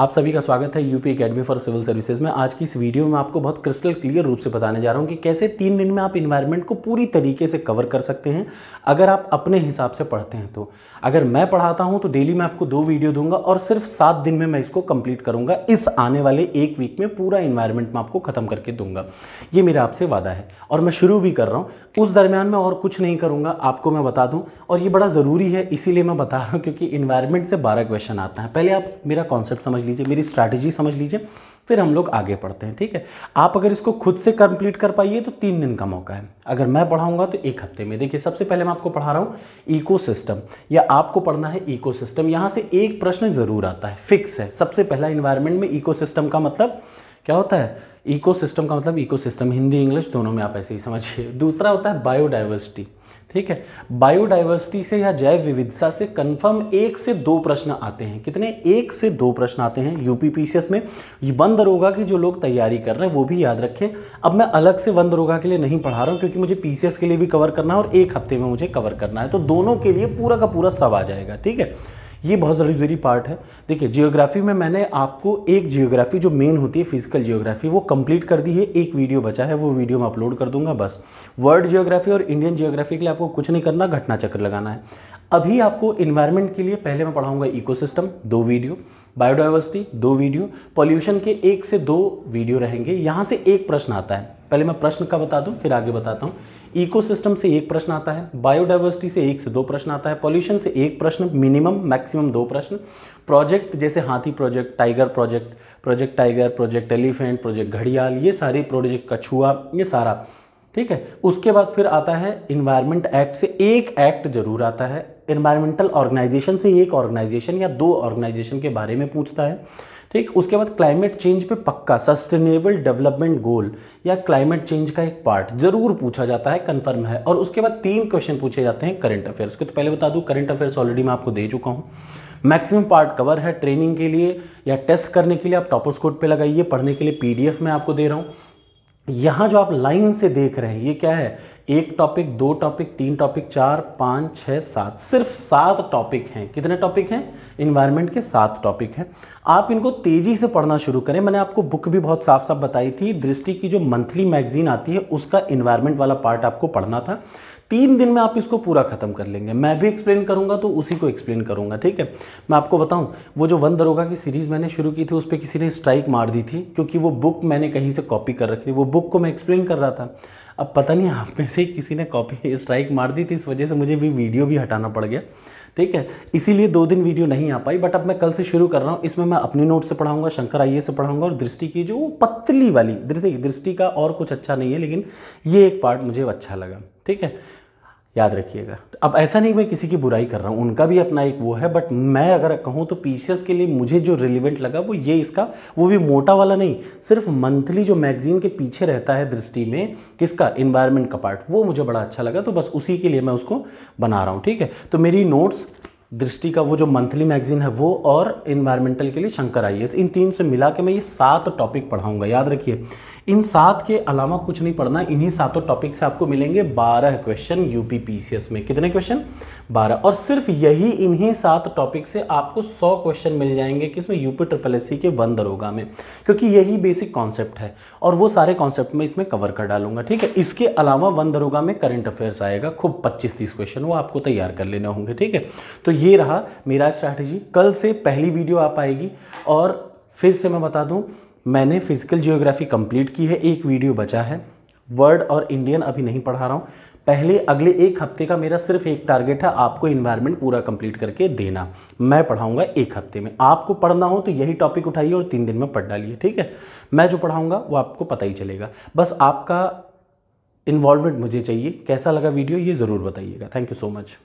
आप सभी का स्वागत है UP academy for civil services में आज की इस वीडियो में आपको बहुत क्रिस्टल क्लियर रूप से बताने जा रहा हूँ कि कैसे तीन दिन में आप इन्वायरमेंट को पूरी तरीके से कवर कर सकते हैं अगर आप अपने हिसाब से पढ़ते हैं तो अगर मैं पढ़ाता हूँ तो डेली मैं आपको दो वीडियो दूंगा और सिर्फ सात दिन में मैं इसको कंप्लीट करूँगा इस आने वाले एक वीक में पूरा इन्वायरमेंट मैं आपको ख़त्म करके दूंगा ये मेरा आपसे वादा है और मैं शुरू भी कर रहा हूँ उस दरमियान में और कुछ नहीं करूँगा आपको मैं बता दूँ और ये बड़ा ज़रूरी है इसीलिए मैं बता रहा हूँ क्योंकि इन्वायरमेंट से बारह क्वेश्चन आता है पहले आप मेरा कॉन्सेप्ट समझ समझ लीजिए मेरी स्ट्रैटेजी समझ लीजिए फिर हम लोग आगे पढ़ते हैं ठीक है आप अगर इसको खुद से कंप्लीट कर पाइए तो तीन दिन का मौका है अगर मैं पढ़ाऊंगा तो एक हफ्ते में देखिए सबसे पहले मैं आपको पढ़ा रहा हूँ इकोसिस्टम या आपको पढ़ना है इकोसिस्टम यहाँ से एक प्रश्न ज़रूर आता है फिक्स है सबसे पहला इन्वायरमेंट में इकोसिस्टम का मतलब क्या होता है इकोसिस्टम का मतलब इकोसिस्टम हिंदी इंग्लिश दोनों में आप ऐसे ही समझिए दूसरा होता है बायोडाइवर्सिटी ठीक है बायोडाइवर्सिटी से या जैव विविधता से कन्फर्म एक से दो प्रश्न आते हैं कितने एक से दो प्रश्न आते हैं यूपी में वन दरोगा की जो लोग तैयारी कर रहे हैं वो भी याद रखें अब मैं अलग से वन दरोगा के लिए नहीं पढ़ा रहा हूँ क्योंकि मुझे पीसीएस के लिए भी कवर करना है और एक हफ्ते में मुझे कवर करना है तो दोनों के लिए पूरा का पूरा सब आ जाएगा ठीक है ये बहुत ज़रूरी पार्ट है देखिए जियोग्राफी में मैंने आपको एक जियोग्राफी जो मेन होती है फिजिकल जियोग्राफी वो कंप्लीट कर दी है एक वीडियो बचा है वो वीडियो मैं अपलोड कर दूंगा बस वर्ल्ड जियोग्राफी और इंडियन जियोग्राफी के लिए आपको कुछ नहीं करना घटना चक्र लगाना है अभी आपको इन्वायरमेंट के लिए पहले मैं पढ़ाऊंगा इको दो वीडियो बायोडाइवर्सिटी दो वीडियो पॉल्यूशन के एक से दो वीडियो रहेंगे यहाँ से एक प्रश्न आता है पहले मैं प्रश्न का बता दूं फिर आगे बताता हूं इकोसिस्टम से एक प्रश्न आता है बायोडाइवर्सिटी से एक से दो प्रश्न आता है पॉल्यूशन से एक प्रश्न मिनिमम मैक्सिमम दो प्रश्न प्रोजेक्ट जैसे हाथी project tiger project project tiger project elephant project घड़ियाल ये सारे प्रोजेक्ट कछुआ ये सारा ठीक है उसके बाद फिर आता है इन्वायरमेंट एक्ट से एक एक्ट जरूर आता है इन्वायरमेंटल ऑर्गेनाइजेशन से एक ऑर्गेनाइजेशन या दो ऑर्गेनाइजेशन के बारे में पूछता है ठीक उसके बाद क्लाइमेट चेंज पे पक्का सस्टेनेबल डेवलपमेंट गोल या क्लाइमेट चेंज का एक पार्ट जरूर पूछा जाता है कंफर्म है और उसके बाद तीन क्वेश्चन पूछे जाते हैं करंट अफेयर्स के तो पहले बता दूं करंट अफेयर्स ऑलरेडी मैं आपको दे चुका हूं मैक्सिमम पार्ट कवर है ट्रेनिंग के लिए या टेस्ट करने के लिए आप टॉपर स्कोट पे लगाइए पढ़ने के लिए पीडीएफ में आपको दे रहा हूँ यहाँ जो आप लाइन से देख रहे हैं ये क्या है एक टॉपिक दो टॉपिक तीन टॉपिक चार पाँच छः सात सिर्फ सात टॉपिक हैं कितने टॉपिक हैं इन्वायरमेंट के सात टॉपिक हैं आप इनको तेज़ी से पढ़ना शुरू करें मैंने आपको बुक भी बहुत साफ साफ बताई थी दृष्टि की जो मंथली मैगजीन आती है उसका इन्वायरमेंट वाला पार्ट आपको पढ़ना था तीन दिन में आप इसको पूरा ख़त्म कर लेंगे मैं भी एक्सप्लेन करूंगा तो उसी को एक्सप्लेन करूंगा ठीक है मैं आपको बताऊँ वो जो वन दरोगा की सीरीज़ मैंने शुरू की थी उस पर किसी ने स्ट्राइक मार दी थी क्योंकि वो बुक मैंने कहीं से कॉपी कर रखी थी वो बुक को मैं एक्सप्लेन कर रहा था अब पता नहीं आप में से किसी ने कॉपी स्ट्राइक मार दी थी इस वजह से मुझे भी वीडियो भी हटाना पड़ गया ठीक है इसीलिए दो दिन वीडियो नहीं आ पाई बट अब मैं कल से शुरू कर रहा हूँ इसमें मैं अपने नोट से पढ़ाऊंगा शंकर आइए से पढ़ाऊंगा और दृष्टि की जो वो पतली वाली दृष्टि दृष्टि का और कुछ अच्छा नहीं है लेकिन ये एक पार्ट मुझे अच्छा लगा ठीक है याद रखिएगा तो अब ऐसा नहीं मैं किसी की बुराई कर रहा हूँ उनका भी अपना एक वो है बट मैं अगर कहूँ तो पी के लिए मुझे जो रिलीवेंट लगा वो ये इसका वो भी मोटा वाला नहीं सिर्फ मंथली जो मैगजीन के पीछे रहता है दृष्टि में किसका इन्वायरमेंट का पार्ट वो मुझे बड़ा अच्छा लगा तो बस उसी के लिए मैं उसको बना रहा हूँ ठीक है तो मेरी नोट्स दृष्टि का वो जो मंथली मैगजीन है वो और इन्वायरमेंटल के लिए शंकर आई इन तीन से मिला के मैं ये सात टॉपिक पढ़ाऊंगा याद रखिए इन सात के अलावा कुछ नहीं पढ़ना इन्हीं सातों टॉपिक से आपको मिलेंगे बारह क्वेश्चन यूपी पी में कितने क्वेश्चन बारह और सिर्फ यही इन्हीं सात टॉपिक से आपको सौ क्वेश्चन मिल जाएंगे किसमें यूपी ट्रिपल एस के वन दरोगा में क्योंकि यही बेसिक कॉन्सेप्ट है और वो सारे कॉन्सेप्ट में इसमें कवर कर डालूंगा ठीक है इसके अलावा वन दरोगा में करंट अफेयर्स आएगा खूब पच्चीस तीस क्वेश्चन वो आपको तैयार कर लेने होंगे ठीक है तो ये रहा मेरा स्ट्रैटेजी कल से पहली वीडियो आप आएगी और फिर से मैं बता दूं मैंने फिजिकल जियोग्राफी कंप्लीट की है एक वीडियो बचा है वर्ड और इंडियन अभी नहीं पढ़ा रहा हूँ पहले अगले एक हफ्ते का मेरा सिर्फ एक टारगेट है आपको इन्वायरमेंट पूरा कंप्लीट करके देना मैं पढ़ाऊंगा एक हफ्ते में आपको पढ़ना हो तो यही टॉपिक उठाइए और तीन दिन में पढ़ डालिए ठीक है मैं जो पढ़ाऊंगा वो आपको पता ही चलेगा बस आपका इन्वॉल्वमेंट मुझे चाहिए कैसा लगा वीडियो ये ज़रूर बताइएगा थैंक यू सो मच